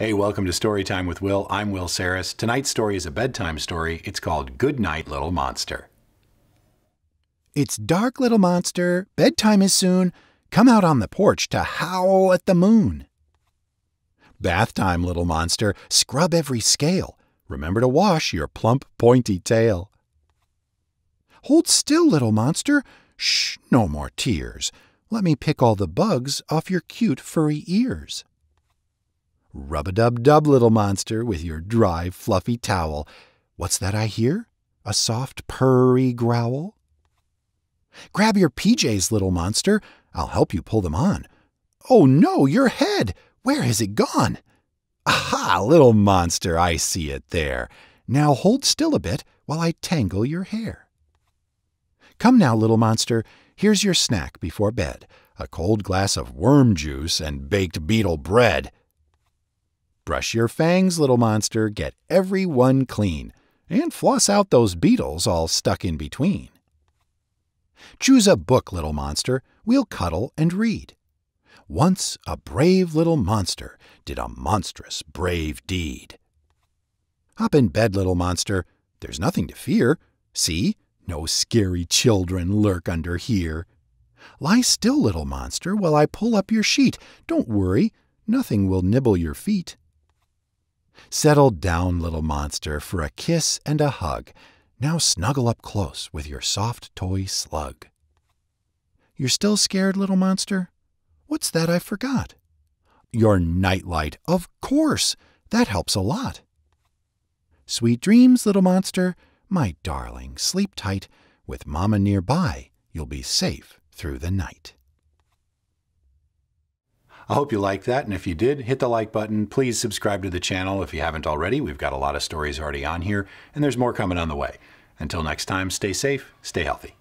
Hey, welcome to Storytime with Will. I'm Will Saris. Tonight's story is a bedtime story. It's called Good Night, Little Monster. It's dark, little monster. Bedtime is soon. Come out on the porch to howl at the moon. Bath time, little monster. Scrub every scale. Remember to wash your plump, pointy tail. Hold still, little monster. Shh, no more tears. Let me pick all the bugs off your cute, furry ears. Rub a dub dub, little monster, with your dry, fluffy towel. What's that I hear? A soft, purry growl? Grab your PJs, little monster. I'll help you pull them on. Oh no, your head! Where has it gone? Aha, little monster, I see it there. Now hold still a bit while I tangle your hair. Come now, little monster, here's your snack before bed a cold glass of worm juice and baked beetle bread. Brush your fangs, little monster, get every one clean, and floss out those beetles all stuck in between. Choose a book, little monster, we'll cuddle and read. Once a brave little monster did a monstrous brave deed. Hop in bed, little monster, there's nothing to fear. See, no scary children lurk under here. Lie still, little monster, while I pull up your sheet. Don't worry, nothing will nibble your feet. Settle down, little monster, for a kiss and a hug. Now snuggle up close with your soft toy slug. You're still scared, little monster? What's that I forgot? Your nightlight, of course. That helps a lot. Sweet dreams, little monster. My darling, sleep tight. With Mama nearby, you'll be safe through the night. I hope you liked that, and if you did, hit the like button. Please subscribe to the channel if you haven't already. We've got a lot of stories already on here, and there's more coming on the way. Until next time, stay safe, stay healthy.